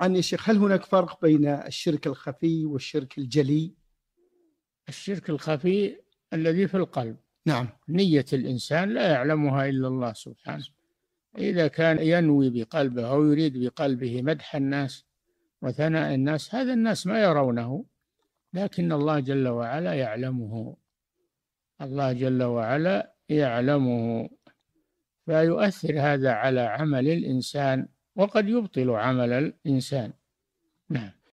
عن يا شيخ هل هناك فرق بين الشرك الخفي والشرك الجلي الشرك الخفي الذي في القلب نعم نية الإنسان لا يعلمها إلا الله سبحانه إذا كان ينوي بقلبه أو يريد بقلبه مدح الناس وثناء الناس هذا الناس ما يرونه لكن الله جل وعلا يعلمه الله جل وعلا يعلمه فيؤثر هذا على عمل الإنسان وقد يبطل عمل الإنسان نعم